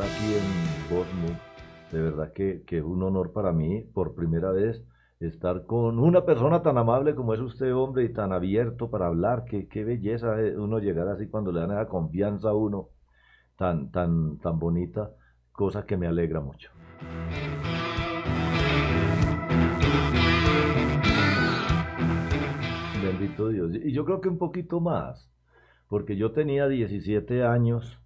aquí en Bosmo. De verdad que, es un honor para mí, por primera vez, estar con una persona tan amable como es usted, hombre, y tan abierto para hablar. Qué, qué belleza eh, uno llegar así cuando le dan esa confianza a uno, tan, tan, tan bonita, cosa que me alegra mucho. Bendito Dios. Y yo creo que un poquito más, porque yo tenía 17 años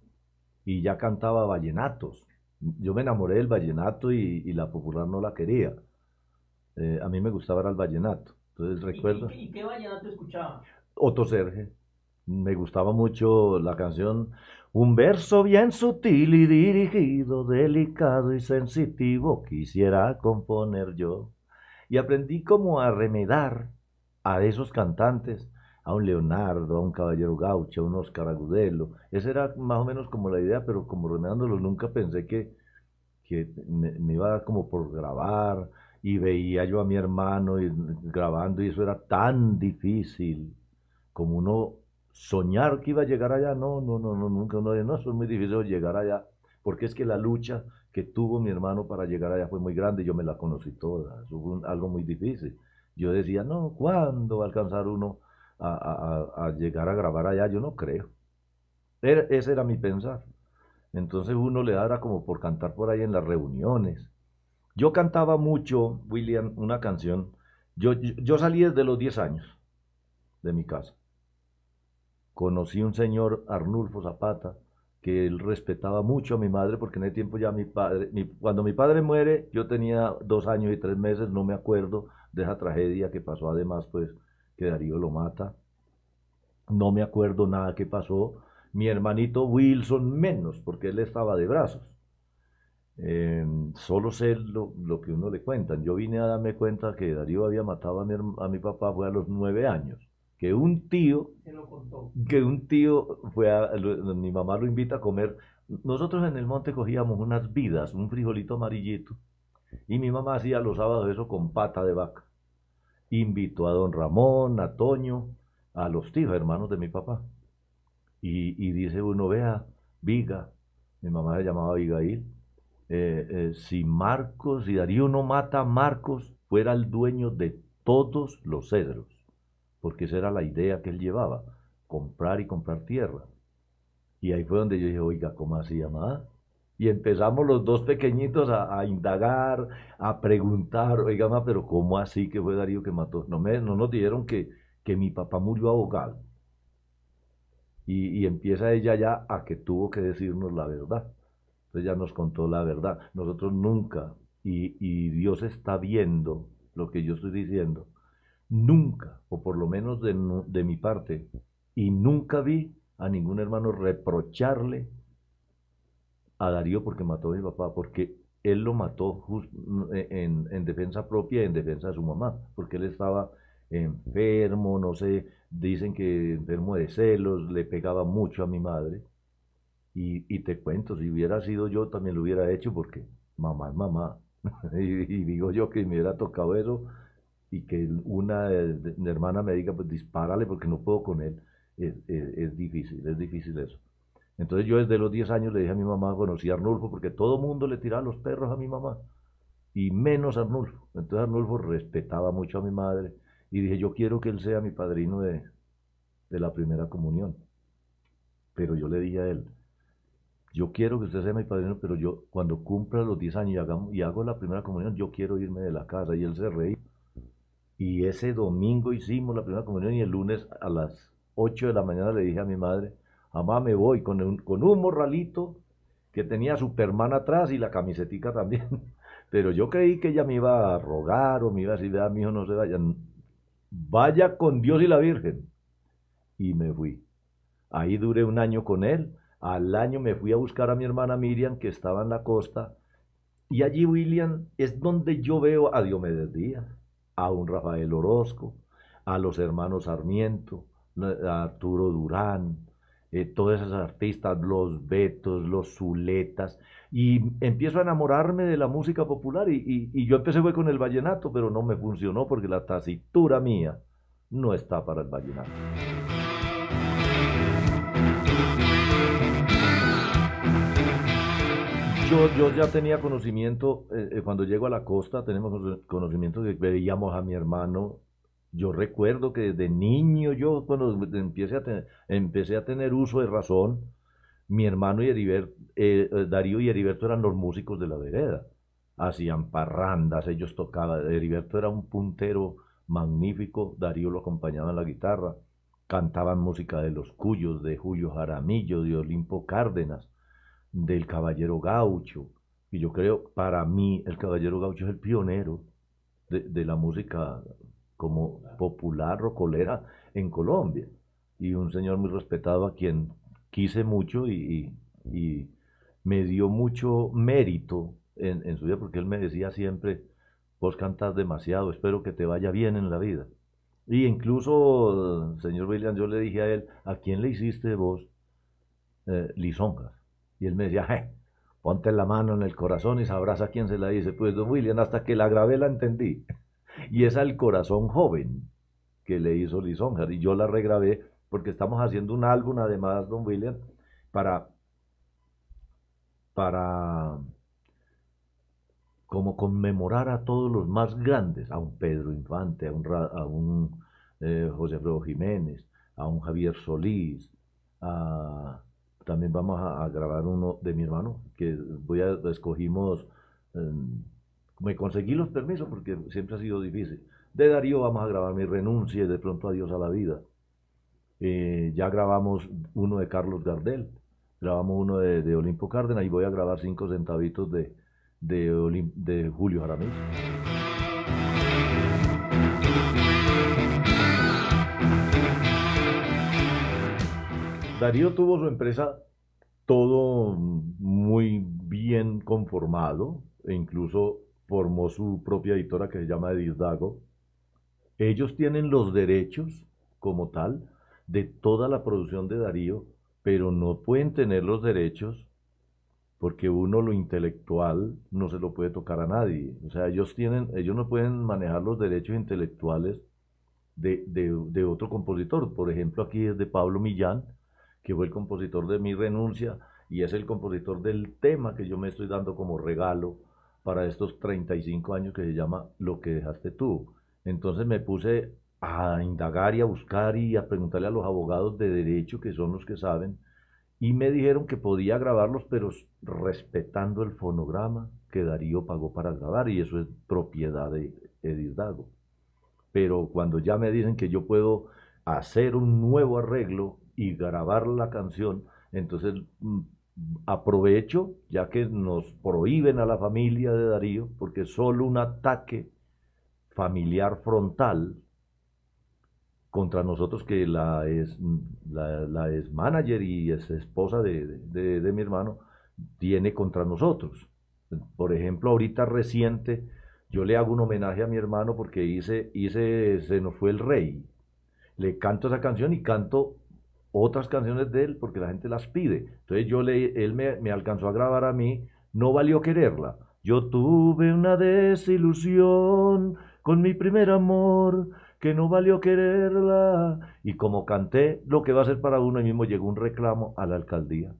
y ya cantaba vallenatos. Yo me enamoré del vallenato y, la popular no la quería. Eh, a mí me gustaba era el vallenato. Entonces recuerdo... ¿Y, qué vallenato escuchaba? Otro Serge. Me gustaba mucho la canción un verso bien sutil y dirigido, delicado y sensitivo quisiera componer yo. Y aprendí como a a esos cantantes a un Leonardo, a un Caballero Gaucho, a un Oscar Agudelo. Esa era más o menos como la idea, pero como los nunca pensé que, me, iba como por grabar y veía yo a mi hermano grabando y eso era tan difícil como uno soñar que iba a llegar allá. No, no, no, no nunca uno dice, no, eso es muy difícil llegar allá, porque es que la lucha que tuvo mi hermano para llegar allá fue muy grande yo me la conocí toda, eso fue algo muy difícil. Yo decía, no, ¿cuándo va a alcanzar uno a, llegar a grabar allá, yo no creo. ese era mi pensar. Entonces uno le daba como por cantar por ahí en las reuniones. Yo cantaba mucho, William, una canción. Yo, yo, salí desde los 10 años de mi casa. Conocí un señor, Arnulfo Zapata, que él respetaba mucho a mi madre, porque en ese tiempo ya mi padre, cuando mi padre muere, yo tenía dos años y tres meses, no me acuerdo de esa tragedia que pasó además, pues, que Darío lo mata. No me acuerdo nada que pasó. Mi hermanito Wilson menos, porque él estaba de brazos. Em, solo sé lo, que uno le cuentan. Yo vine a darme cuenta que Darío había matado a mi, papá, fue a los nueve años. Que un tío, que un tío fue a, mi mamá lo invita a comer. Nosotros en el monte cogíamos unas vidas, un frijolito amarillito, y mi mamá hacía los sábados eso con pata de vaca invitó a don Ramón, a Toño, a los tíos, hermanos de mi papá. Y, dice uno, vea, Viga, mi mamá le llamaba Vigail. Eh, eh, si Marcos, si Darío no mata a Marcos, fuera el dueño de todos los cedros, porque esa era la idea que él llevaba, comprar y comprar tierra. Y ahí fue donde yo dije, oiga, ¿cómo así, llamaba y empezamos los dos pequeñitos a, indagar, a preguntar, oiga, ma, pero ¿cómo así que fue Darío que mató? No, me, no nos dijeron que, que mi papá murió abogado Y, y, empieza ella ya a que tuvo que decirnos la verdad. Entonces ya nos contó la verdad. Nosotros nunca, y, Dios está viendo lo que yo estoy diciendo, nunca, o por lo menos de, de mi parte, y nunca vi a ningún hermano reprocharle a Darío porque mató a mi papá, porque él lo mató en, defensa propia y en defensa de su mamá, porque él estaba enfermo, no sé, dicen que enfermo de celos, le pegaba mucho a mi madre. Y, te cuento, si hubiera sido yo también lo hubiera hecho porque mamá es mamá. y, digo yo que me hubiera tocado eso y que una eh, hermana me diga, pues dispárale porque no puedo con él. es, es difícil, es difícil eso. Entonces yo desde los 10 años le dije a mi mamá, conocí a Arnulfo, porque todo mundo le tiraba los perros a mi mamá, y menos Arnulfo. Entonces Arnulfo respetaba mucho a mi madre, y dije, yo quiero que él sea mi padrino de, de la primera comunión. Pero yo le dije a él, yo quiero que usted sea mi padrino, pero yo cuando cumpla los 10 años y, y hago la primera comunión, yo quiero irme de la casa. Y él se reía. Y ese domingo hicimos la primera comunión y el lunes a las 8 de la mañana le dije a mi madre, Mamá, me voy con un, con un morralito que tenía su Superman atrás y la camisetica también. Pero yo creí que ella me iba a rogar o me iba a decir, mi hijo no se vaya, Vaya con Dios y la Virgen. Y me fui. Ahí duré un año con él. Al año me fui a buscar a mi hermana Miriam, que estaba en la costa. Y allí, William, es donde yo veo a Diomedes Díaz, a un Rafael Orozco, a los hermanos Sarmiento, a Arturo Durán, eh, todos esos artistas, los Betos, los Zuletas, y empiezo a enamorarme de la música popular y, yo empecé fue con el vallenato, pero no me funcionó porque la tacitura mía no está para el vallenato. Yo, yo, ya tenía conocimiento, eh, eh, cuando llego a la costa, tenemos conocimiento que veíamos a mi hermano yo recuerdo que desde niño yo, cuando empecé a tener, empecé a tener uso de razón, mi hermano y Heriberto, eh, eh, Darío y Heriberto eran los músicos de la vereda. Hacían parrandas, ellos tocaban. Heriberto era un puntero magnífico, Darío lo acompañaba en la guitarra. Cantaban música de los Cuyos, de Julio Jaramillo, de Olimpo Cárdenas, del Caballero Gaucho. Y yo creo, para mí, el Caballero Gaucho es el pionero de, de la música como popular rocolera en Colombia. Y un señor muy respetado a quien quise mucho y, me dio mucho mérito en, su vida, porque él me decía siempre, vos cantas demasiado, espero que te vaya bien en la vida. Y incluso, eh, señor William, yo le dije a él, ¿a quién le hiciste vos eh, lisonjas? Y él me decía, ponte la mano en el corazón y sabrás a quién se la dice. Pues, don William, hasta que la grabé la entendí. Y es al corazón joven que le hizo Lisonja. Y yo la regrabé porque estamos haciendo un álbum, además, don William, para, para como conmemorar a todos los más grandes, a un Pedro Infante, a un, un eh, José Alfredo Jiménez, a un Javier Solís, a, también vamos a, grabar uno de mi hermano, que voy a, escogimos... Em, me conseguí los permisos porque siempre ha sido difícil. De Darío vamos a grabar Mi y de pronto Adiós a la Vida. Eh, ya grabamos uno de Carlos Gardel, grabamos uno de, Olimpo Cárdenas y voy a grabar cinco centavitos de, de, de Julio Jaramillo. Darío tuvo su empresa todo muy bien conformado e incluso formó su propia editora que se llama Dago, Ellos tienen los derechos como tal de toda la producción de Darío, pero no pueden tener los derechos porque uno lo intelectual no se lo puede tocar a nadie. O sea, ellos, tienen, ellos no pueden manejar los derechos intelectuales de otro compositor. Por ejemplo, aquí es de Pablo Millán, que fue el compositor de Mi Renuncia y es el compositor del tema que yo me estoy dando como regalo para estos 35 años que se llama Lo que dejaste tú. Entonces me puse a indagar y a buscar y a preguntarle a los abogados de derecho, que son los que saben, y me dijeron que podía grabarlos, pero respetando el fonograma que Darío pagó para grabar, y eso es propiedad de Edith Dago. Pero cuando ya me dicen que yo puedo hacer un nuevo arreglo y grabar la canción, entonces mm, aprovecho, ya que nos prohíben a la familia de Darío, porque solo un ataque familiar frontal contra nosotros, que la es, la, es manager y es esposa de, de mi hermano, tiene contra nosotros. Por ejemplo, ahorita reciente, yo le hago un homenaje a mi hermano porque hice, hice Se nos fue el rey. Le canto esa canción y canto otras canciones de él porque la gente las pide. Entonces yo le, él me, alcanzó a grabar a mí, no valió quererla. Yo tuve una desilusión con mi primer amor, que no valió quererla. Y como canté lo que va a ser para uno, ahí mismo llegó un reclamo a la alcaldía.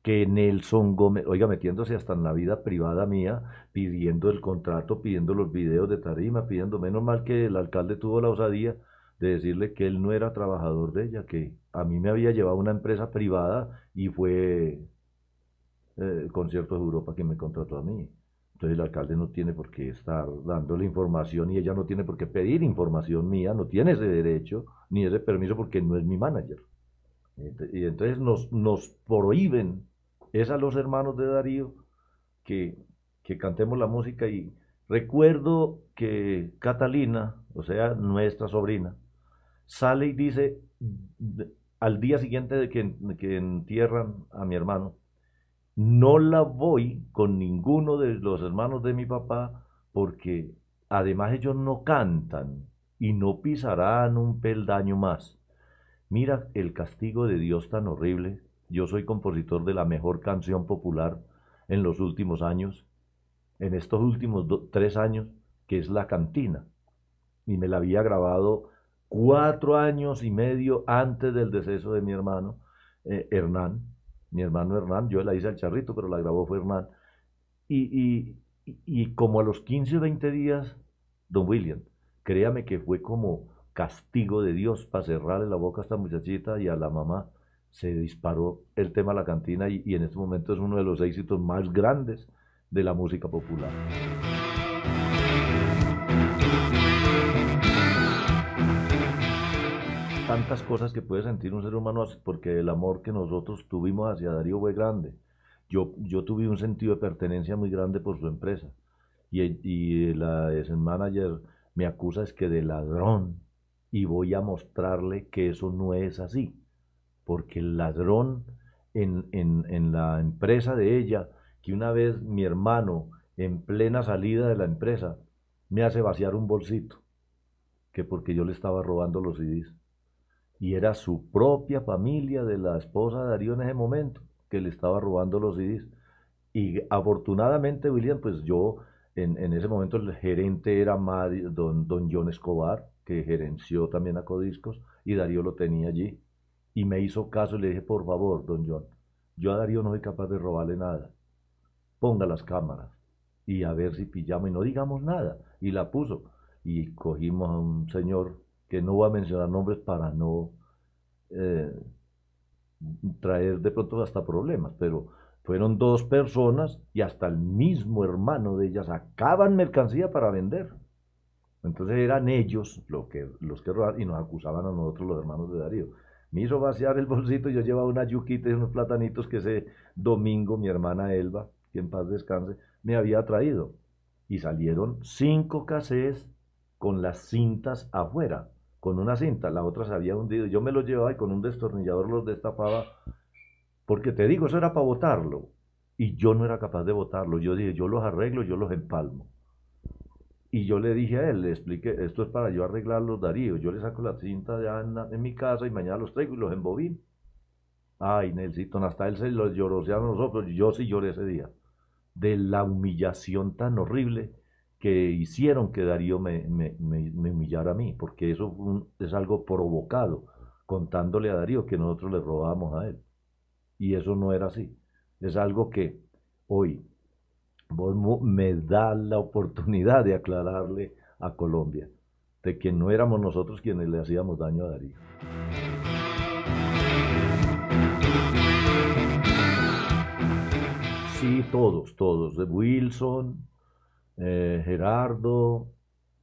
Que Nelson Gómez, oiga, metiéndose hasta en la vida privada mía, pidiendo el contrato, pidiendo los videos de tarima, pidiendo, menos mal que el alcalde tuvo la osadía de decirle que él no era trabajador de ella, que a mí me había llevado una empresa privada y fue eh, Conciertos de Europa que me contrató a mí. Entonces el alcalde no tiene por qué estar dando la información y ella no tiene por qué pedir información mía, no tiene ese derecho ni ese permiso porque no es mi manager. Y entonces nos, nos prohíben, es a los hermanos de Darío, que cantemos la música y recuerdo que Catalina, o sea, nuestra sobrina, sale y dice, al día siguiente de que, que entierran a mi hermano, no la voy con ninguno de los hermanos de mi papá porque además ellos no cantan y no pisarán un peldaño más. Mira el castigo de Dios tan horrible. Yo soy compositor de la mejor canción popular en los últimos años, en estos últimos tres años, que es La Cantina. Y me la había grabado cuatro años y medio antes del deceso de mi hermano eh, Hernán. Mi hermano Hernán, yo la hice al charrito, pero la grabó fue Hernán. Y, como a los 15 o 20 días, don William, créame que fue como castigo de Dios para cerrarle la boca a esta muchachita y a la mamá se disparó el tema a la cantina y, en este momento es uno de los éxitos más grandes de la música popular. tantas cosas que puede sentir un ser humano porque el amor que nosotros tuvimos hacia Darío fue grande. Yo, yo tuve un sentido de pertenencia muy grande por su empresa. Y, y la manager me acusa es que de ladrón y voy a mostrarle que eso no es así. Porque el ladrón en, en la empresa de ella, que una vez mi hermano en plena salida de la empresa me hace vaciar un bolsito, que porque yo le estaba robando los CDs y era su propia familia de la esposa de Darío en ese momento que le estaba robando los CDs. Y afortunadamente, William, pues yo, en, ese momento el gerente era don, don John Escobar, que gerenció también a Codiscos, y Darío lo tenía allí. Y me hizo caso y le dije, por favor, don John, yo a Darío no soy capaz de robarle nada. Ponga las cámaras y a ver si pillamos y no digamos nada. Y la puso. Y cogimos a un señor que no voy a mencionar nombres para no eh, traer de pronto hasta problemas, pero fueron dos personas y hasta el mismo hermano de ellas sacaban mercancía para vender. Entonces eran ellos lo que, los que robaron y nos acusaban a nosotros los hermanos de Darío. Me hizo vaciar el bolsito, yo llevaba una yuquita y unos platanitos que ese domingo mi hermana Elba, que en paz descanse, me había traído. Y salieron cinco casés con las cintas afuera con una cinta, la otra se había hundido. Yo me lo llevaba y con un destornillador los destapaba, porque te digo, eso era para botarlo. Y yo no era capaz de botarlo. Yo dije, yo los arreglo, yo los empalmo. Y yo le dije a él, le expliqué, esto es para yo arreglar los daríos, Yo le saco la cinta ya en, en, mi casa y mañana los traigo y los embobí, Ay, Nelsito, hasta él se los o nosotros nosotros, Yo sí lloré ese día. De la humillación tan horrible que hicieron que Darío me, humillara a mí, porque eso es algo provocado, contándole a Darío que nosotros le robábamos a él. Y eso no era así. Es algo que hoy me da la oportunidad de aclararle a Colombia de que no éramos nosotros quienes le hacíamos daño a Darío. Sí, todos, todos. de Wilson, eh, Gerardo,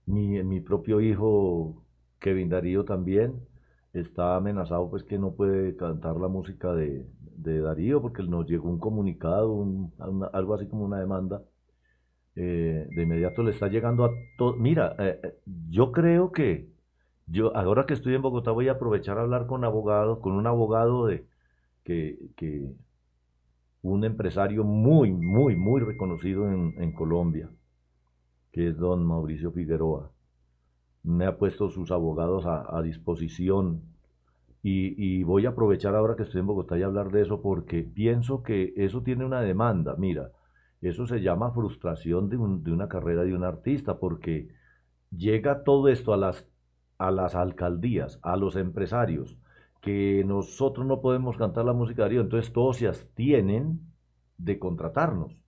mi, mi, propio hijo Kevin Darío también está amenazado pues que no puede cantar la música de, Darío porque nos llegó un comunicado, algo así como una demanda. Eh, de inmediato le está llegando a todo. Mira, eh, yo creo que yo ahora que estoy en Bogotá voy a aprovechar a hablar con abogado, con un abogado de que, que un empresario muy, muy, muy reconocido en, en Colombia que es don Mauricio Figueroa. Me ha puesto sus abogados a, disposición y, voy a aprovechar ahora que estoy en Bogotá y hablar de eso porque pienso que eso tiene una demanda. Mira, eso se llama frustración de, una carrera de un artista porque llega todo esto a las, a las alcaldías, a los empresarios, que nosotros no podemos cantar la música de río entonces todos se abstienen de contratarnos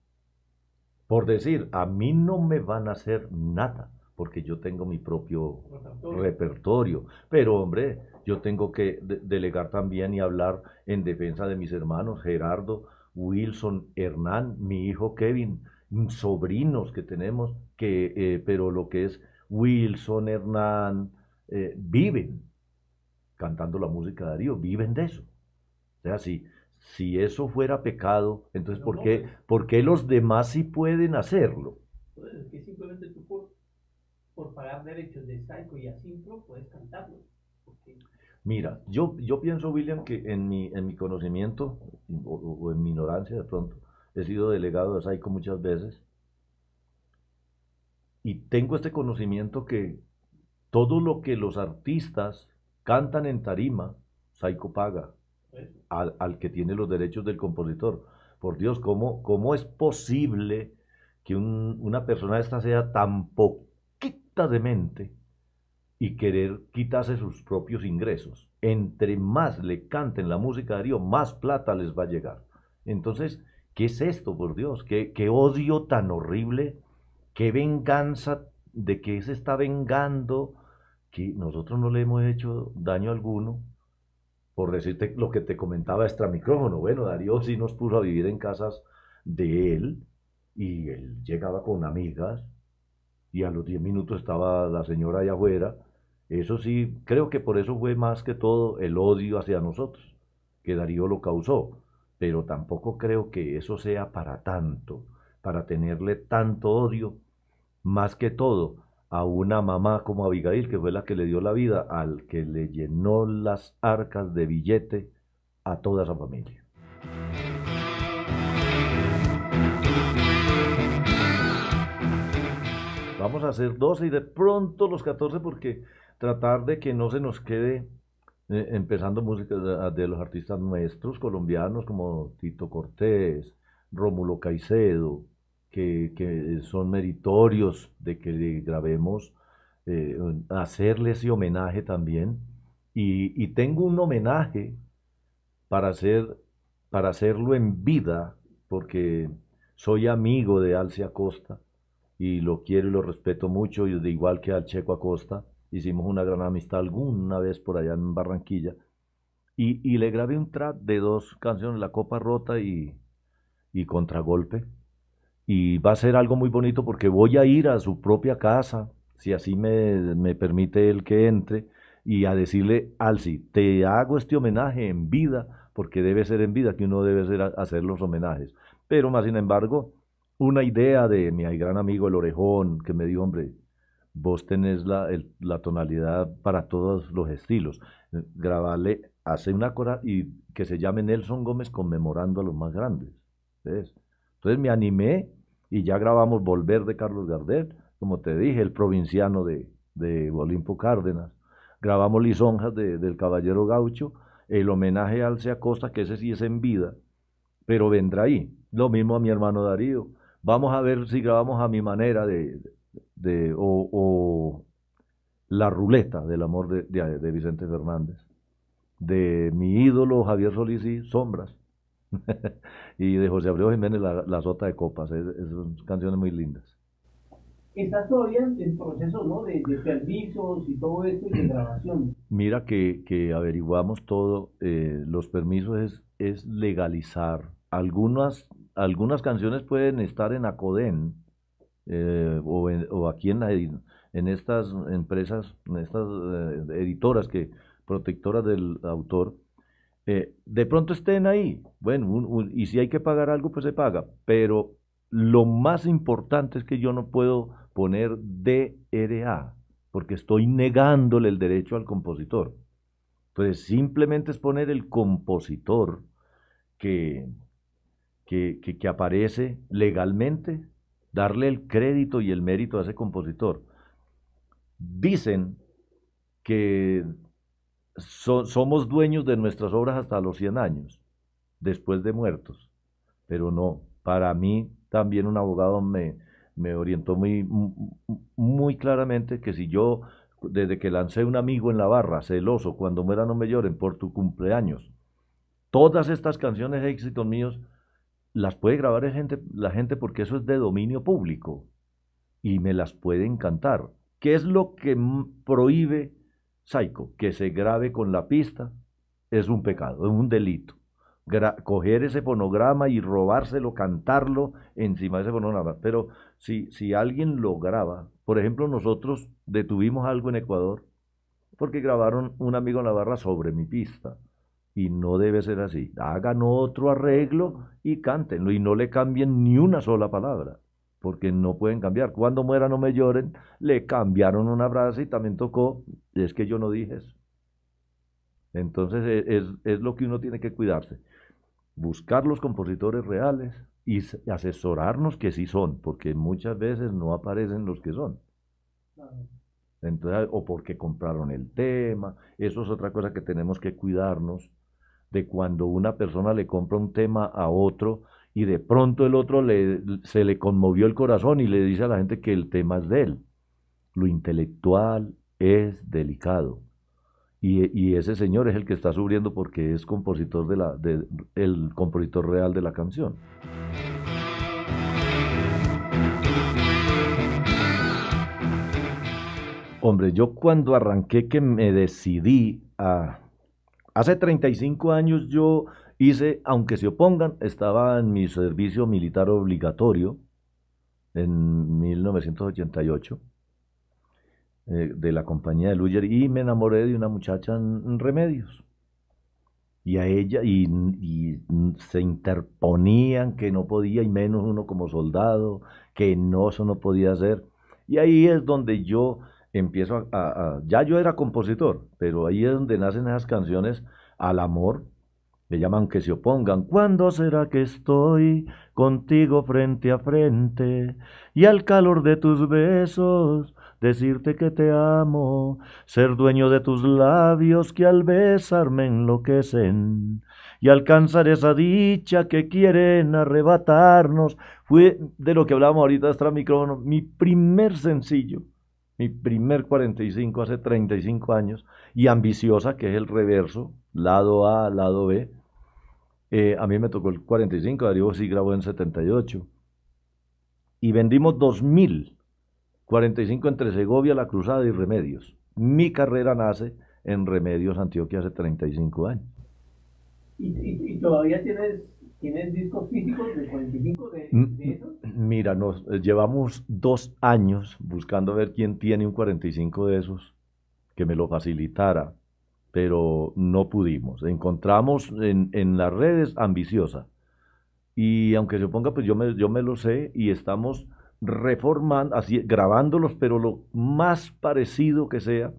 por decir, a mí no me van a hacer nada, porque yo tengo mi propio repertorio, pero hombre, yo tengo que delegar también y hablar en defensa de mis hermanos, Gerardo, Wilson, Hernán, mi hijo Kevin, mm, sobrinos que tenemos, que, eh, pero lo que es Wilson, Hernán, eh, viven cantando la música de Darío, viven de eso. O sea, si eso fuera pecado, entonces ¿por qué, los demás sí pueden hacerlo? Pues, es que simplemente tú por, pagar derechos de y Asimpro puedes cantarlo. Mira, yo, yo pienso, William, que en mi, en mi conocimiento, o, en mi ignorancia de pronto, he sido delegado de Saico muchas veces, y tengo este conocimiento que todo lo que los artistas cantan en tarima, Saiko paga al, que tiene los derechos del compositor. Por Dios, ¿cómo, es posible que una persona esta sea tan poquita de mente y querer quitarse sus propios ingresos? Entre más le canten la música a Darío, más plata les va a llegar. Entonces, ¿qué es esto, por Dios? ¿Qué, odio tan horrible? ¿Qué venganza? ¿De que se está vengando? Que nosotros no le hemos hecho daño alguno por decirte lo que te comentaba extra micrófono. Bueno, Darío sí nos puso a vivir en casas de él y él llegaba con amigas y a los 10 minutos estaba la señora allá afuera. Eso sí, creo que por eso fue más que todo el odio hacia nosotros, que Darío lo causó, pero tampoco creo que eso sea para tanto, para tenerle tanto odio, más que todo a una mamá como Abigail, que fue la que le dio la vida, al que le llenó las arcas de billete a toda esa familia. Vamos a hacer 12 y de pronto los 14 porque tratar de que no se nos quede eh, empezando música de, de, los artistas nuestros colombianos como Tito Cortés, Rómulo Caicedo, que, son meritorios de que le grabemos, eh, hacerle hacerles ese homenaje también. Y, tengo un homenaje para, hacer, para hacerlo en vida, porque soy amigo de Alce Acosta y lo quiero y lo respeto mucho, y de igual que al Checo Acosta, hicimos una gran amistad alguna vez por allá en Barranquilla, y, le grabé un track de dos canciones, La Copa Rota y Contragolpe, y va a ser algo muy bonito porque voy a ir a su propia casa, si así me, permite el que entre, y a decirle, Alci, te hago este homenaje en vida, porque debe ser en vida que uno debe hacer los homenajes. Pero más sin embargo, una idea de mi gran amigo el Orejón, que me dijo, hombre, vos tenés la, tonalidad para todos los estilos. Grabarle, hace una cora y que se llame Nelson Gómez conmemorando a los más grandes. Entonces me animé y ya grabamos Volver de Carlos Gardel, como te dije, el provinciano de, de Olimpo Cárdenas. Grabamos Lisonjas de, del Caballero Gaucho, el homenaje al sea que ese sí es en vida, pero vendrá ahí. Lo mismo a mi hermano Darío. Vamos a ver si grabamos a mi manera de, de o, La Ruleta del Amor de, de, de, Vicente Fernández. De mi ídolo Javier Solís y Sombras. y de José Abreu Jiménez, La, la Sota de Copas. son canciones muy lindas. ¿Estás todavía en proceso ¿no? de, permisos y todo esto y de grabación. Mira que, que averiguamos todo. Eh, los permisos es, es legalizar. Algunas, algunas canciones pueden estar en Acoden eh, o, o, aquí en, la, en estas empresas, en estas eh, editoras que protectoras del autor eh, de pronto estén ahí. Bueno, y si hay que pagar algo, pues se paga. Pero lo más importante es que yo no puedo poner DRA, porque estoy negándole el derecho al compositor. Entonces, simplemente es poner el compositor que, que aparece legalmente, darle el crédito y el mérito a ese compositor. Dicen que somos dueños de nuestras obras hasta los 100 años, después de muertos. Pero no, para mí también un abogado me, orientó muy, claramente que si yo, desde que lancé un amigo en la barra, celoso, cuando muera no me lloren, por tu cumpleaños, todas estas canciones éxitos míos, las puede grabar gente, la gente porque eso es de dominio público y me las pueden cantar. ¿Qué es lo que prohíbe que se grabe con la pista es un pecado, es un delito. coger ese fonograma y robárselo, cantarlo encima de ese fonograma. Pero si, si alguien lo graba, por ejemplo, nosotros detuvimos algo en Ecuador porque grabaron un amigo en sobre mi pista. Y no debe ser así. Hagan otro arreglo y cántenlo. Y no le cambien ni una sola palabra porque no pueden cambiar. Cuando mueran no me lloren, le cambiaron una frase y también tocó, es que yo no dije eso. Entonces e, es, lo que uno tiene que cuidarse, buscar los compositores reales y asesorarnos que sí son, porque muchas veces no aparecen los que son. Entonces, o porque compraron el tema, eso es otra cosa que tenemos que cuidarnos de cuando una persona le compra un tema a otro y de pronto el otro le, se le conmovió el corazón y le dice a la gente que el tema es de él. Lo intelectual es delicado. Y, ese señor es el que está sufriendo porque es compositor de la, de, el compositor real de la canción. Hombre, yo cuando arranqué que me decidí a... Hace 35 años yo Hice, aunque se opongan, estaba en mi servicio militar obligatorio en 1988 eh, de la compañía de Luger y me enamoré de una muchacha en, Remedios. Y a ella, y, se interponían que no podía, y menos uno como soldado, que no, eso no podía hacer. Y ahí es donde yo empiezo a ya yo era compositor, pero ahí es donde nacen esas canciones al amor, me llaman que se opongan. ¿Cuándo será que estoy contigo frente a frente? Y al calor de tus besos, decirte que te amo, ser dueño de tus labios que al besar me enloquecen. Y alcanzar esa dicha que quieren arrebatarnos. Fue de lo que hablábamos ahorita extra micrófono, mi primer sencillo mi primer 45 hace 35 años, y ambiciosa, que es el reverso, lado A, lado B. Eh, a mí me tocó el 45, Darío sí grabó en 78. Y vendimos 2.000, 45 entre Segovia, La Cruzada y Remedios. Mi carrera nace en Remedios, Antioquia, hace 35 años. ¿Y, todavía tienes, tienes discos físicos de 45 mm, de, esos? Mm, mira, nos eh, llevamos dos años buscando ver quién tiene un 45 de esos que me lo facilitara pero no pudimos. Encontramos en, las redes ambiciosa. Y aunque se ponga, pues yo me, yo me lo sé y estamos reformando, así, grabándolos, pero lo más parecido que sea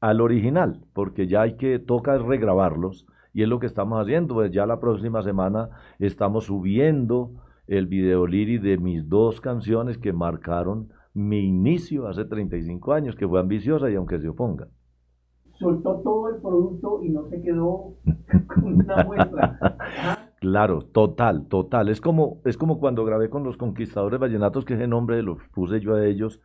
al original, porque ya hay que, toca regrabarlos y es lo que estamos haciendo. Pues ya la próxima semana estamos subiendo el video liri de mis dos canciones que marcaron mi inicio hace 35 años, que fue ambiciosa y aunque se oponga soltó todo el producto y no se quedó con una muestra. Claro, total, total. Es como, es como cuando grabé con los conquistadores vallenatos, que ese nombre los puse yo a ellos.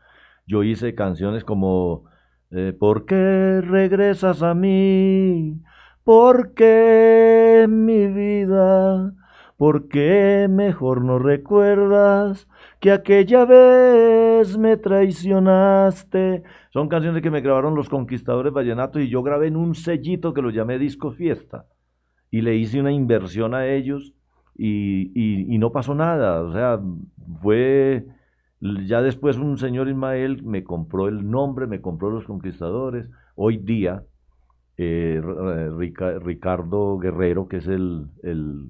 Yo hice canciones como eh, ¿Por qué regresas a mí? ¿Por qué mi vida? porque mejor no recuerdas que aquella vez me traicionaste. Son canciones que me grabaron los conquistadores Vallenato y yo grabé en un sellito que lo llamé Disco Fiesta y le hice una inversión a ellos y, y no pasó nada. O sea, fue... Ya después un señor Ismael me compró el nombre, me compró los conquistadores. Hoy día eh, eh, Ricardo Guerrero, que es el,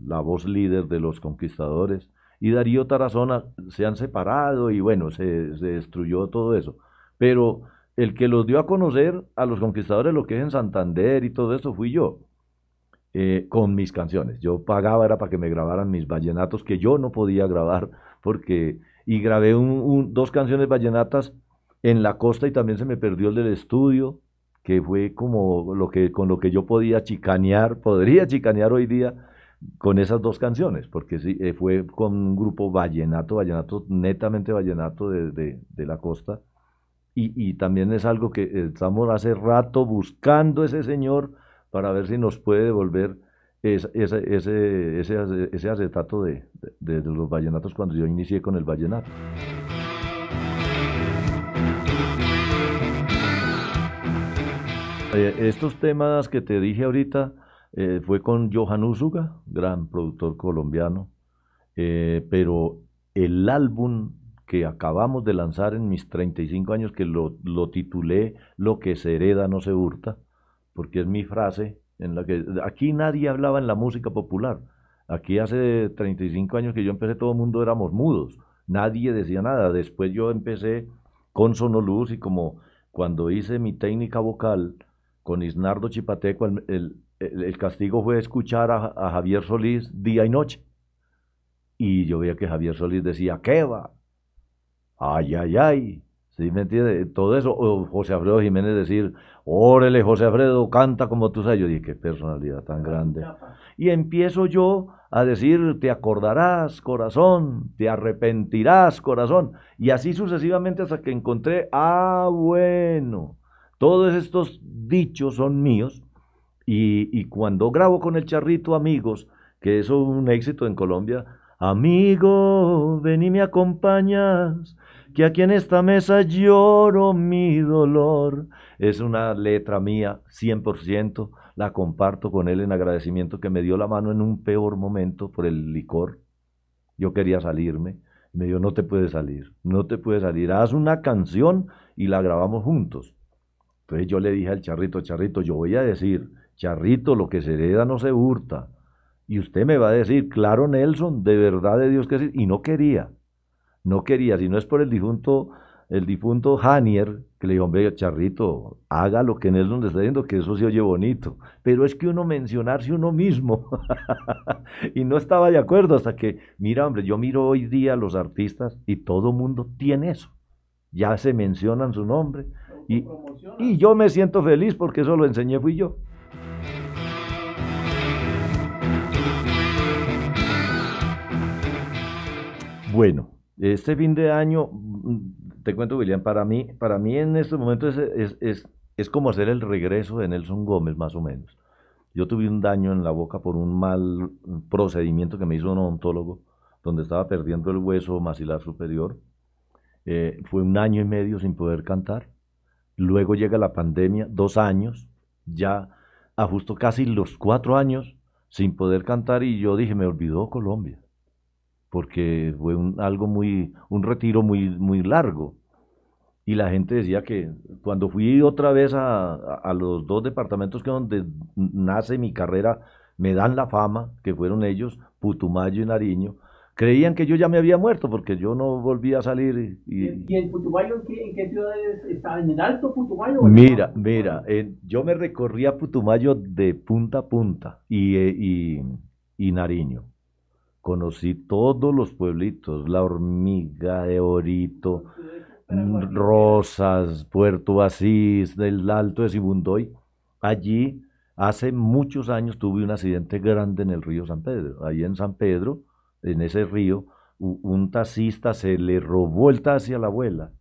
la voz líder de los conquistadores, y Darío Tarazona se han separado y bueno, se, destruyó todo eso. Pero el que los dio a conocer a los conquistadores lo que es en Santander y todo eso, fui yo, eh, con mis canciones. Yo pagaba era para que me grabaran mis vallenatos que yo no podía grabar porque... Y grabé dos canciones vallenatas en la costa y también se me perdió el del estudio que fue como lo que, con lo que yo podía chicanear, podría chicanear hoy día con esas dos canciones, porque sí, eh, fue con un grupo vallenato, vallenato, netamente vallenato de, de, la costa, y, y, también es algo que eh, estamos hace rato buscando ese señor para ver si nos puede devolver ese, ese, ese, ese acetato de, de, de los vallenatos cuando yo inicié con el vallenato. Eh, estos temas que te dije ahorita eh, fue con Johan Usuga, gran productor colombiano, eh, pero el álbum que acabamos de lanzar en mis 35 años, que lo, lo, titulé Lo que se hereda no se hurta, porque es mi frase en la que aquí nadie hablaba en la música popular. Aquí hace 35 años que yo empecé, todo el mundo éramos mudos, nadie decía nada. Después yo empecé con Sonoluz y como cuando hice mi técnica vocal, con Isnardo Chipateco, el, castigo fue escuchar a, Javier Solís día y noche. Y yo veía que Javier Solís decía, ¿qué va? Ay, ay, ay. ¿Sí me entiende? Todo eso. O José Alfredo Jiménez decir, órele, José Alfredo, canta como tú sabes. Yo dije, qué personalidad tan grande. Y empiezo yo a decir, te acordarás, corazón, te arrepentirás, corazón. Y así sucesivamente hasta que encontré, ah, bueno todos estos dichos son míos y, cuando grabo con el charrito Amigos, que es un éxito en Colombia, Amigo, ven y me acompañas, que aquí en esta mesa lloro mi dolor. Es una letra mía, 100%, la comparto con él en agradecimiento que me dio la mano en un peor momento por el licor. Yo quería salirme, me dijo, no te puedes salir, no te puedes salir, haz una canción y la grabamos juntos. Entonces yo le dije al charrito, charrito, yo voy a decir, charrito, lo que se hereda no se hurta. Y usted me va a decir, claro Nelson, de verdad de Dios que sí. Y no quería, no quería, si no es por el difunto, el difunto Hanier, que le dijo, hombre, charrito, haga lo que Nelson le está diciendo, que eso se oye bonito. Pero es que uno mencionarse uno mismo. y no estaba de acuerdo hasta que, mira, hombre, yo miro hoy día a los artistas y todo mundo tiene eso. Ya se mencionan su nombre y, yo me siento feliz porque eso lo enseñé fui yo. Bueno, este fin de año, mm, te cuento, William, para mí, para mí en este momento es, como hacer el regreso de Nelson Gómez, más o menos. Yo tuve un daño en la boca por un mal procedimiento que me hizo un odontólogo, donde estaba perdiendo el hueso maxilar superior. Eh, fue un año y medio sin poder cantar. Luego llega la pandemia, dos años, ya a justo casi los cuatro años sin poder cantar y yo dije, me olvidó Colombia, porque fue un, algo muy, un retiro muy, muy largo. Y la gente decía que cuando fui otra vez a, los dos departamentos que donde nace mi carrera, me dan la fama, que fueron ellos, Putumayo y Nariño, creían que yo ya me había muerto porque yo no volvía a salir. ¿Y, en Putumayo en qué, ¿En el Alto Putumayo? Mira, mira, eh, yo me recorría Putumayo de punta a punta y, eh, y, y, Nariño. Conocí todos los pueblitos, La Hormiga de Orito, mm, Rosas, Puerto Asís, del Alto de Sibundoy. Allí, hace muchos años, tuve un accidente grande en el río San Pedro. Ahí en San Pedro, en ese río, un taxista se le robó el taxi a la abuela,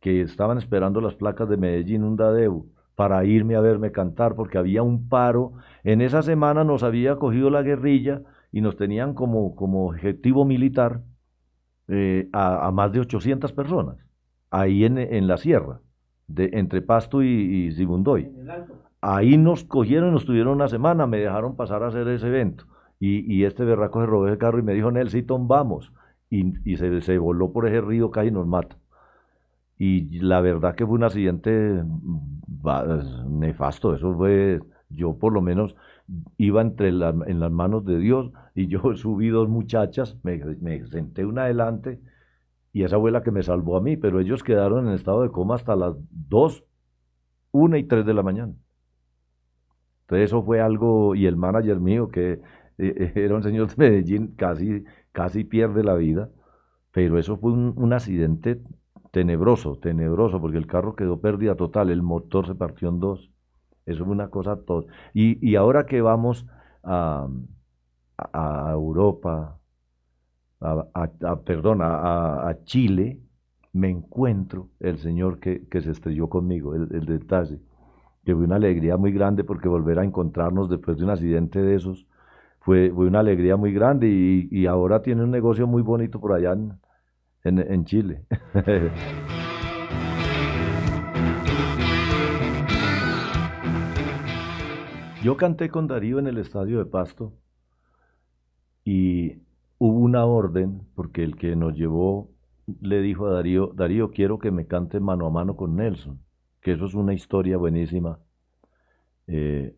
que estaban esperando las placas de Medellín, un dadeo, para irme a verme cantar, porque había un paro. En esa semana nos había cogido la guerrilla y nos tenían como, como objetivo militar eh, a, más de 800 personas, ahí en, en la sierra, de, entre Pasto y, y Ahí nos cogieron, nos tuvieron una semana, me dejaron pasar a hacer ese evento. Y, este berraco se robó el carro y me dijo, Nelson, vamos. Y, se, voló por ese río, casi nos mata. Y la verdad que fue un accidente mm, nefasto, eso fue, yo por lo menos iba entre en las manos de Dios y yo subí dos muchachas, me, me senté una adelante y esa abuela que me salvó a mí, pero ellos quedaron en estado de coma hasta las 2, 1 y 3 de la mañana. Entonces eso fue algo, y el manager mío que eh, era un señor de Medellín, casi, casi pierde la vida, pero eso fue un, accidente tenebroso, tenebroso, porque el carro quedó pérdida total, el motor se partió en dos. Eso fue una cosa todo. Y, ahora que vamos a, Europa, a, a, perdón, a, Chile, me encuentro el señor que, se estrelló conmigo, el, el detalle, que fue una alegría muy grande porque volver a encontrarnos después de un accidente de esos, fue, una alegría muy grande y, ahora tiene un negocio muy bonito por allá en, Chile. Yo canté con Darío en el estadio de Pasto y hubo una orden porque el que nos llevó le dijo a Darío, Darío, quiero que me cante mano a mano con Nelson, que eso es una historia buenísima, eh,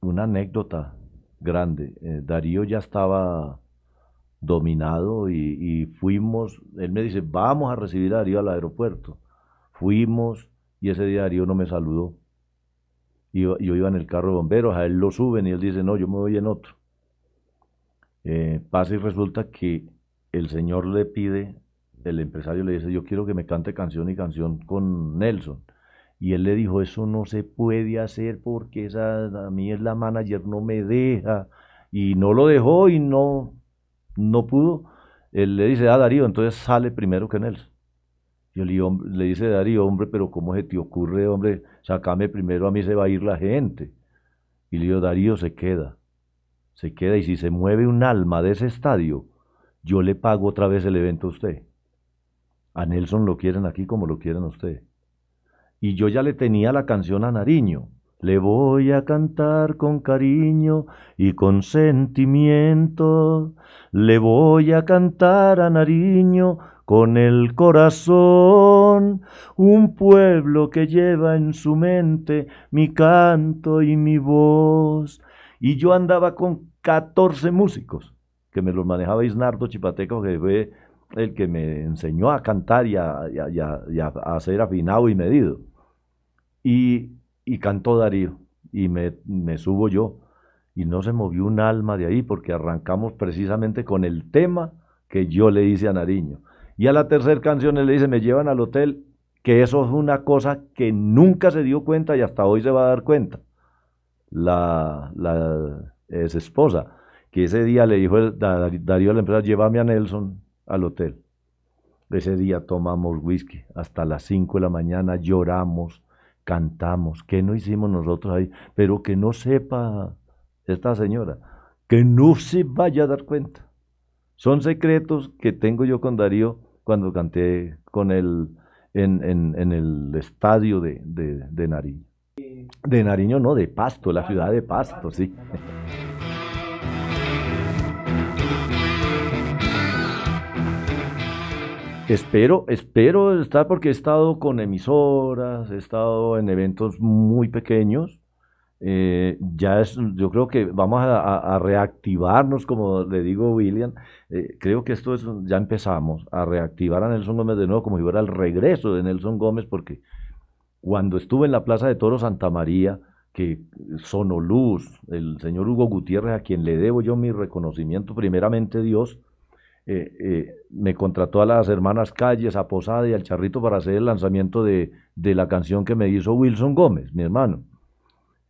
una anécdota grande. Eh, Darío ya estaba dominado y, fuimos, él me dice, vamos a recibir a Darío al aeropuerto. Fuimos y ese día Darío no me saludó. yo iba en el carro de bomberos, a él lo suben y él dice, no, yo me voy en otro. Eh, pasa y resulta que el señor le pide, el empresario le dice, yo quiero que me cante canción y canción con Nelson. Y él le dijo, eso no se puede hacer porque esa, a mí es la manager, no me deja. Y no lo dejó y no, no pudo. Él le dice, ah, Darío, entonces sale primero que Nelson. Yo le, le dice, Darío, hombre, pero ¿cómo se te ocurre, hombre? sácame primero, a mí se va a ir la gente. Y le digo, Darío se queda, se queda. Y si se mueve un alma de ese estadio, yo le pago otra vez el evento a usted. A Nelson lo quieren aquí como lo quieren usted y yo ya le tenía la canción a Nariño. Le voy a cantar con cariño y con sentimiento. Le voy a cantar a Nariño con el corazón. Un pueblo que lleva en su mente mi canto y mi voz. Y yo andaba con 14 músicos que me los manejaba Isnardo Chipateco, que fue el que me enseñó a cantar y a, ser afinado y medido. Y, cantó Darío, y me, subo yo. Y no se movió un alma de ahí porque arrancamos precisamente con el tema que yo le hice a Nariño. Y a la tercera canción le dice, me llevan al hotel, que eso es una cosa que nunca se dio cuenta y hasta hoy se va a dar cuenta. La, la esposa, que ese día le dijo Darío a la empresa, llévame a Nelson al hotel. Ese día tomamos whisky hasta las 5 de la mañana, lloramos, cantamos, que no hicimos nosotros ahí? Pero que no sepa esta señora, que no se vaya a dar cuenta. Son secretos que tengo yo con Darío cuando canté con él en, el estadio de, de, de Nariño. De Nariño, no, de Pasto, la ciudad de Pasto, sí. Espero, espero estar porque he estado con emisoras, he estado en eventos muy pequeños. Eh, ya es, yo creo que vamos a, reactivarnos, como le digo William, eh, creo que esto es, ya empezamos a reactivar a Nelson Gómez de nuevo como si fuera el regreso de Nelson Gómez, porque cuando estuve en la Plaza de Toro Santa María, que Sonoluz, el señor Hugo Gutiérrez, a quien le debo yo mi reconocimiento primeramente Dios, eh, eh, me contrató a las hermanas Calles, a Posada y al Charrito para hacer el lanzamiento de, la canción que me hizo Wilson Gómez, mi hermano.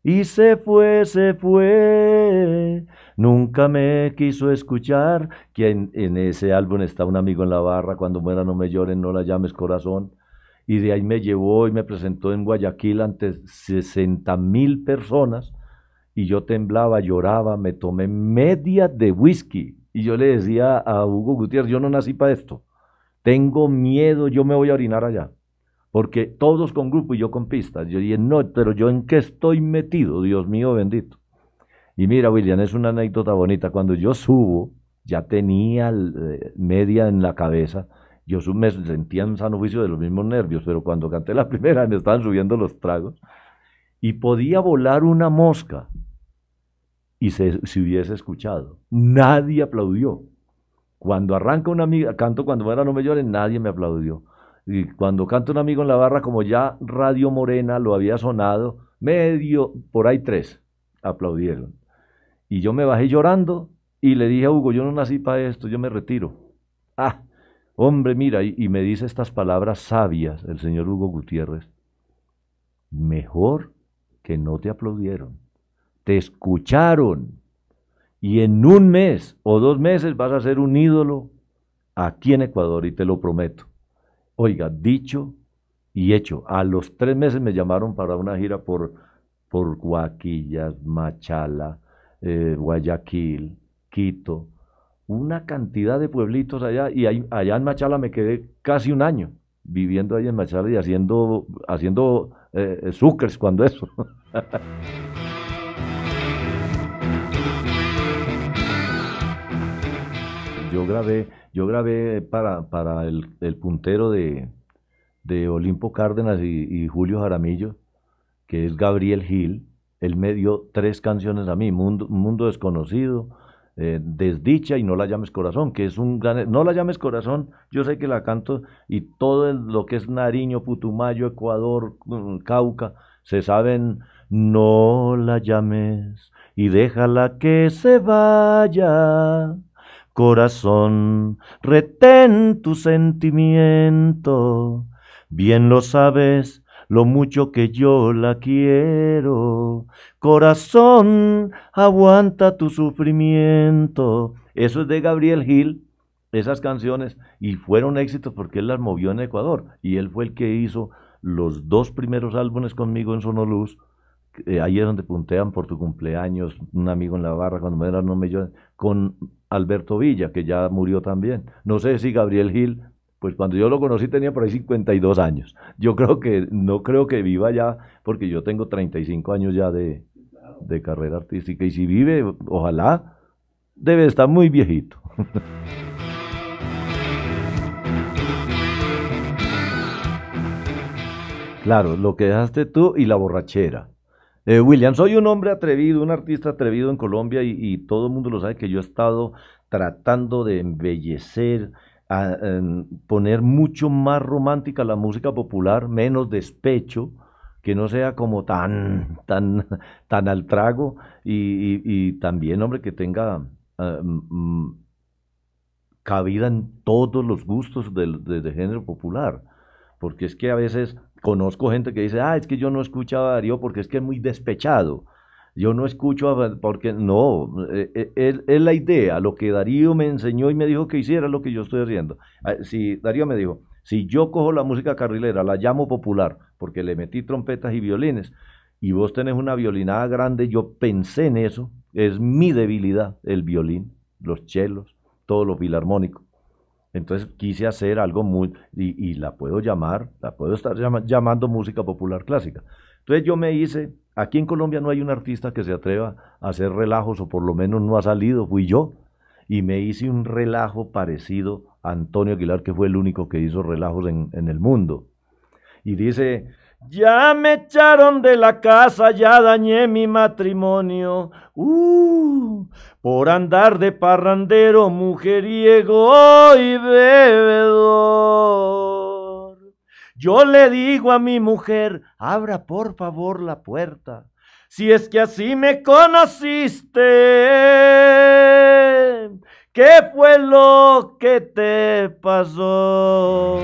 Y se fue, se fue, nunca me quiso escuchar, que en, ese álbum está un amigo en la barra, cuando muera no me lloren, no la llames corazón. Y de ahí me llevó y me presentó en Guayaquil ante 60 mil personas y yo temblaba, lloraba, me tomé media de whisky y yo le decía a Hugo Gutiérrez, yo no nací para esto. Tengo miedo, yo me voy a orinar allá. Porque todos con grupo y yo con pistas. Yo dije, no, pero yo en qué estoy metido, Dios mío bendito. Y mira, William, es una anécdota bonita. Cuando yo subo, ya tenía eh, media en la cabeza. Yo me sentía en sano juicio de los mismos nervios, pero cuando canté la primera me estaban subiendo los tragos. Y podía volar una mosca y se, hubiese escuchado. Nadie aplaudió. Cuando arranca una amiga, canto cuando era no me lloren, nadie me aplaudió. Y cuando canta un amigo en la barra, como ya Radio Morena lo había sonado, medio, por ahí tres, aplaudieron. Y yo me bajé llorando y le dije a Hugo, yo no nací para esto, yo me retiro. Ah, hombre, mira, y me dice estas palabras sabias el señor Hugo Gutiérrez. Mejor que no te aplaudieron escucharon. Y en un mes o dos meses vas a ser un ídolo aquí en Ecuador y te lo prometo. Oiga, dicho y hecho. A los tres meses me llamaron para una gira por, por Guaquillas, Machala, eh, Guayaquil, Quito, una cantidad de pueblitos allá. Y allá en Machala me quedé casi un año viviendo ahí en Machala y haciendo, haciendo eh, eh, sucres cuando eso. Yo grabé, yo grabé para, para el, puntero de, Olimpo Cárdenas y, Julio Jaramillo, que es Gabriel Gil. Él me dio tres canciones a mí, Mundo, Desconocido, eh, Desdicha y No la llames corazón, que es un gran... No la llames corazón, yo sé que la canto y todo lo que es Nariño, Putumayo, Ecuador, mm, Cauca, se saben, no la llames y déjala que se vaya corazón, retén tu sentimiento. Bien lo sabes, lo mucho que yo la quiero. Corazón, aguanta tu sufrimiento. Eso es de Gabriel Gil, esas canciones, y fueron éxitos porque él las movió en Ecuador. Y él fue el que hizo los dos primeros álbumes conmigo en Sonoluz. Eh, ahí es donde puntean por tu cumpleaños, un amigo en la barra, cuando me dieron no me con Alberto Villa, que ya murió también. No sé si Gabriel Gil, pues cuando yo lo conocí tenía por ahí 52 años. Yo creo que no creo que viva ya, porque yo tengo 35 años ya de, carrera artística. Y si vive, ojalá, debe estar muy viejito. claro, lo que dejaste tú y la borrachera. Eh, William, soy un hombre atrevido, un artista atrevido en Colombia y, todo el mundo lo sabe que yo he estado tratando de embellecer, poner mucho más romántica la música popular, menos despecho, que no sea como tan, tan, tan al trago y, también, hombre, que tenga... Ah, cabida en todos los gustos del, género popular porque es que a veces conozco gente que dice, ah, es que yo no escuchaba a Darío porque es que es muy despechado. Yo no escucho a, porque no, eh, eh, es la idea, lo que Darío me enseñó y me dijo que hiciera lo que yo estoy haciendo. Ah, si Darío me dijo, si yo cojo la música carrilera, la llamo popular, porque le metí trompetas y violines, y vos tenés una violinada grande, yo pensé en eso, es mi debilidad, el violín, los chelos, todo lo filarmónico. Entonces quise hacer algo muy, y, la puedo llamar, la puedo estar llamando música popular clásica. Entonces yo me hice, aquí en Colombia no hay un artista que se atreva a hacer relajos, o por lo menos no ha salido, fui yo, y me hice un relajo parecido a Antonio Aguilar, que fue el único que hizo relajos en el mundo. Y dice, ya me echaron de la casa, ya dañé mi matrimonio. Uh, por andar de parrandero, mujeriego y bebedor. Yo le digo a mi mujer, abra por favor la puerta. Si es que así me conociste, ¿qué fue lo que te pasó?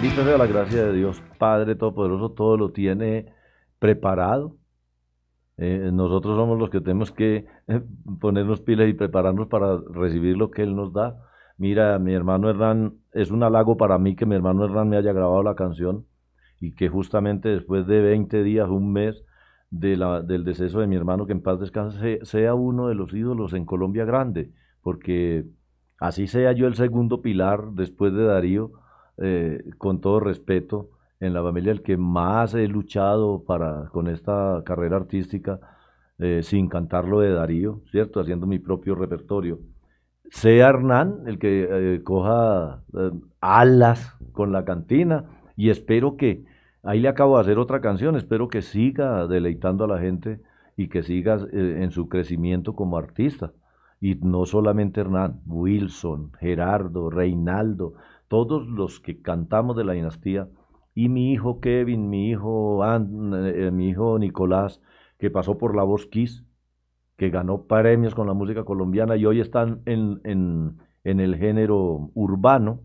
Bendito sea la gracia de Dios, Padre Todopoderoso, todo lo tiene preparado. Eh, nosotros somos los que tenemos que eh, ponernos pilas y prepararnos para recibir lo que Él nos da. Mira, mi hermano Hernán, es un halago para mí que mi hermano Hernán me haya grabado la canción y que justamente después de 20 días, un mes de la, del deceso de mi hermano, que en paz descanse, sea uno de los ídolos en Colombia grande, porque así sea yo el segundo pilar después de Darío eh, con todo respeto, en la familia el que más he luchado para, con esta carrera artística, eh, sin cantarlo de Darío, ¿cierto? Haciendo mi propio repertorio. Sea Hernán el que eh, coja alas con la cantina y espero que, ahí le acabo de hacer otra canción, espero que siga deleitando a la gente y que siga en su crecimiento como artista. Y no solamente Hernán, Wilson, Gerardo, Reinaldo, todos los que cantamos de la dinastía, y mi hijo Kevin, mi hijo, eh, mi hijo Nicolás, que pasó por la voz Kiss, que ganó premios con la música colombiana y hoy están en, en, en el género urbano,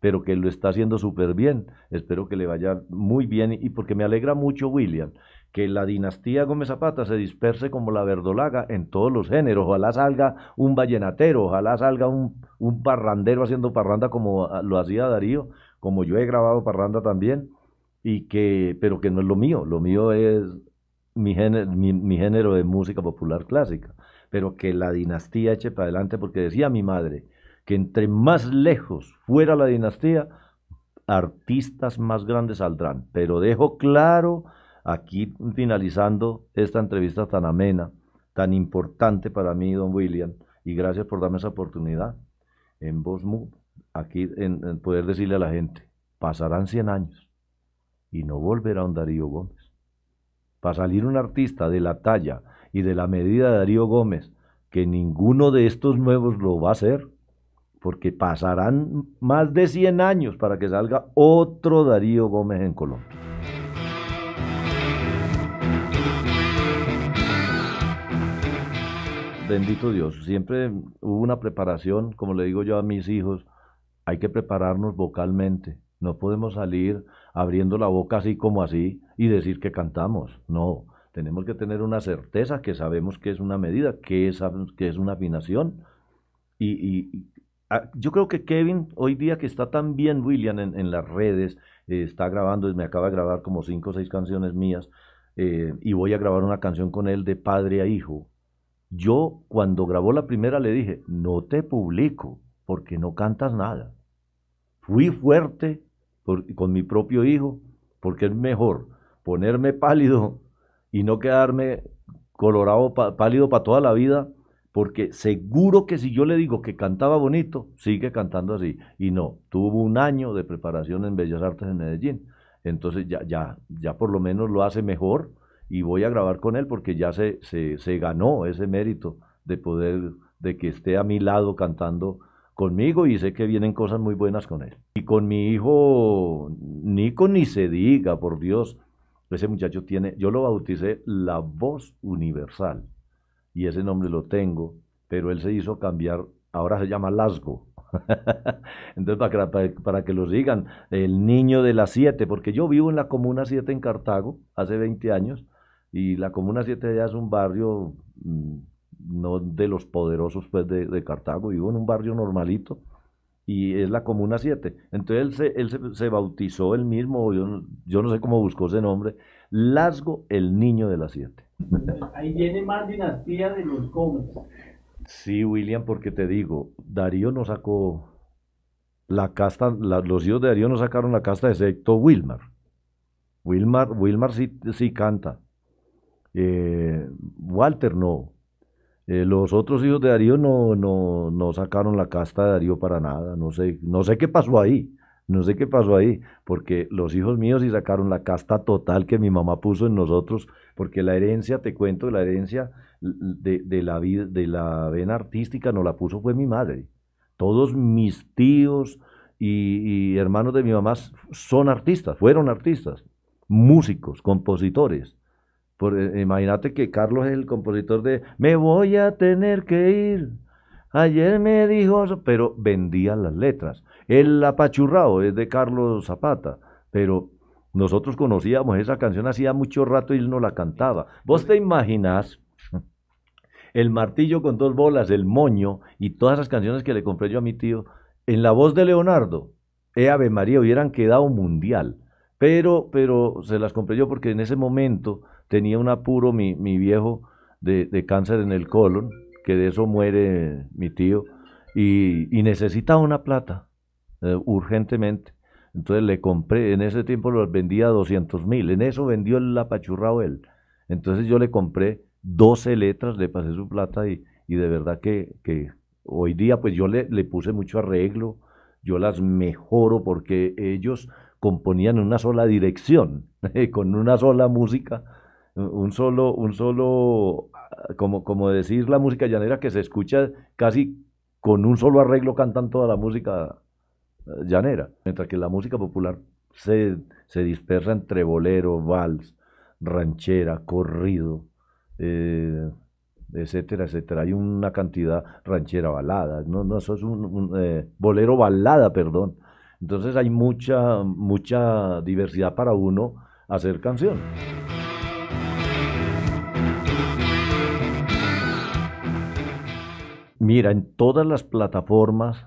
pero que lo está haciendo súper bien. Espero que le vaya muy bien y porque me alegra mucho, William, que la dinastía Gómez Zapata se disperse como la verdolaga en todos los géneros. Ojalá salga un vallenatero, ojalá salga un, un parrandero haciendo parranda como ah, lo hacía Darío, como yo he grabado parranda también, y que, pero que no es lo mío, lo mío es mi mi, mi género de música popular clásica, pero que la dinastía eche para adelante, porque decía mi madre, que entre más lejos fuera la dinastía, artistas más grandes saldrán. Pero dejo claro aquí finalizando esta entrevista tan amena, tan importante para mí, don William, y gracias por darme esa oportunidad en voz aquí en, poder decirle a la gente, pasarán 100 años y no volverá un Darío Gómez. Para salir un artista de la talla y de la medida de Darío Gómez, que ninguno de estos nuevos lo va a hacer, porque pasarán más de 100 años para que salga otro Darío Gómez en Colombia. bendito Dios, siempre hubo una preparación, como le digo yo a mis hijos, hay que prepararnos vocalmente. No podemos salir abriendo la boca así como así y decir que cantamos. No, tenemos que tener una certeza que sabemos que es una medida, que es, que es una afinación. Y, ah, yo creo que Kevin, hoy día que está tan bien William en, las redes, eh, está grabando, me acaba de grabar como cinco o seis canciones mías, eh, y voy a grabar una canción con él de padre a hijo. Yo cuando grabó la primera le dije, no te publico porque no cantas nada. Fui fuerte con mi propio hijo porque es mejor ponerme pálido y no quedarme colorado pálido para toda la vida porque seguro que si yo le digo que cantaba bonito, sigue cantando así. Y no, tuvo un año de preparación en Bellas Artes en Medellín. Entonces ya, ya, ya por lo menos lo hace mejor y voy a grabar con él porque ya se, se, se ganó ese mérito de poder, de que esté a mi lado cantando conmigo y sé que vienen cosas muy buenas con él. Y con mi hijo Nico ni se diga, por Dios, ese muchacho tiene, yo lo bauticé la voz universal y ese nombre lo tengo, pero él se hizo cambiar, ahora se llama Lasgo. Entonces, para que, para que lo digan, el niño de las siete, porque yo vivo en la Comuna 7 en Cartago hace 20 años, y la Comuna 7 ya es un barrio mm, no de los poderosos pues, de, Cartago, vivo en un barrio normalito y es la Comuna 7. Entonces él se, él se, bautizó él mismo, yo no, sé cómo buscó ese nombre, Lasgo el Niño de la 7. Ahí viene más dinastía de los Gómez. Sí, William, porque te digo, Darío no sacó la casta, los hijos de Darío no sacaron la casta excepto Wilmar. Wilmar, Wilmar sí, sí canta, eh, Walter no. Eh, los otros hijos de Darío no, no, no, sacaron la casta de Darío para nada. No sé, no sé qué pasó ahí. No sé qué pasó ahí. Porque los hijos míos sí sacaron la casta total que mi mamá puso en nosotros. Porque la herencia, te cuento, la herencia de, la, de la vena artística no la puso fue mi madre. Todos mis tíos y hermanos de mi mamá son artistas, fueron artistas, músicos, compositores. Eh, imagínate que Carlos es el compositor de Me voy a tener que ir. Ayer me dijo, pero vendía las letras. El apachurrado es de Carlos Zapata, pero nosotros conocíamos esa canción hacía mucho rato y él no la cantaba. ¿Vos te imaginás? El martillo con dos bolas, el moño y todas esas canciones que le compré yo a mi tío, en la voz de Leonardo, e Ave María, hubieran quedado mundial. Pero, pero se las compré yo porque en ese momento tenía un apuro mi, viejo de, cáncer en el colon, que de eso muere mi tío, y, necesitaba una plata eh, urgentemente. Entonces le compré, en ese tiempo los vendía a 200 mil, en eso vendió el apachurrao él. Entonces yo le compré 12 letras, le pasé su plata y, de verdad que, hoy día pues yo le, le, puse mucho arreglo, yo las mejoro porque ellos componían una sola dirección, con una sola música, un solo, un solo, ah, como, como decir la música llanera que se escucha casi con un solo arreglo cantan toda la música eh, llanera, mientras que la música popular se, se dispersa entre bolero, vals, ranchera, corrido, eh, etcétera, etcétera. Hay una cantidad ranchera balada, no, no, eso es un, eh, bolero balada, perdón. Entonces hay mucha, mucha diversidad para uno hacer canción. Mira, en todas las plataformas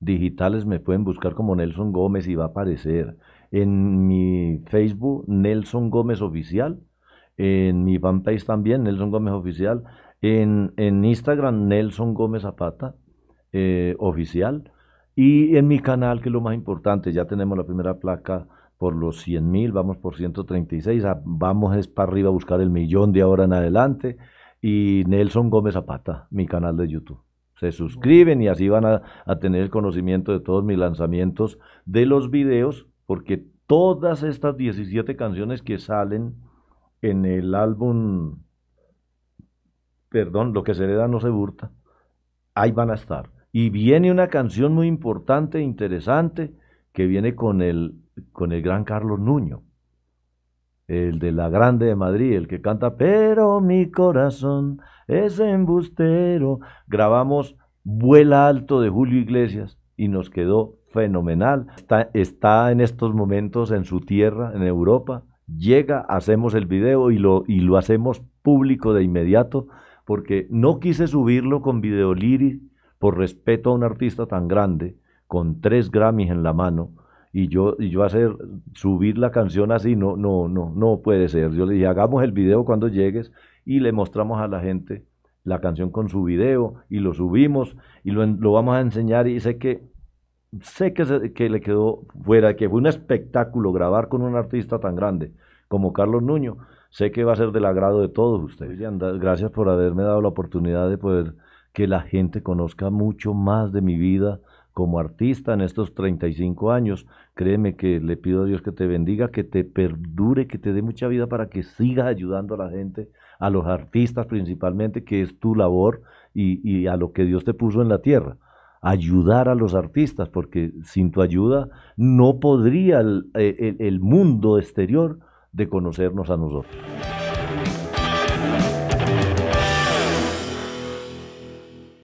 digitales me pueden buscar como Nelson Gómez y va a aparecer. En mi Facebook, Nelson Gómez Oficial. En mi fanpage también, Nelson Gómez Oficial. En, Instagram, Nelson Gómez Zapata eh, Oficial. Y en mi canal, que es lo más importante, ya tenemos la primera placa por los 100 mil, vamos por 136, ah, vamos es para arriba a buscar el millón de ahora en adelante y Nelson Gómez Zapata, mi canal de YouTube. Se suscriben y así van a, tener el conocimiento de todos mis lanzamientos de los videos, porque todas estas 17 canciones que salen en el álbum, perdón, lo que se hereda no se burta, ahí van a estar. Y viene una canción muy importante e interesante que viene con el, con el gran Carlos Nuño el de la Grande de Madrid, el que canta, pero mi corazón es embustero. Grabamos Vuela Alto de Julio Iglesias y nos quedó fenomenal. Está, en estos momentos en su tierra, en Europa. Llega, hacemos el video y lo, y lo hacemos público de inmediato, porque no quise subirlo con liri por respeto a un artista tan grande, con tres Grammys en la mano y yo, y yo hacer, subir la canción así, no, no, no, no puede ser. Yo le dije, hagamos el video cuando llegues y le mostramos a la gente la canción con su video y lo subimos y lo, lo vamos a enseñar y sé que sé que, que le quedó fuera, que fue un espectáculo grabar con un artista tan grande como Carlos Nuño. Sé que va a ser del agrado de todos ustedes. Gracias por haberme dado la oportunidad de poder que la gente conozca mucho más de mi vida, como artista en estos 35 años. Créeme que le pido a Dios que te bendiga, que te perdure, que te dé mucha vida para que sigas ayudando a la gente, a los artistas principalmente, que es tu labor y, a lo que Dios te puso en la tierra. Ayudar a los artistas, porque sin tu ayuda no podría el, eh, el mundo exterior de conocernos a nosotros.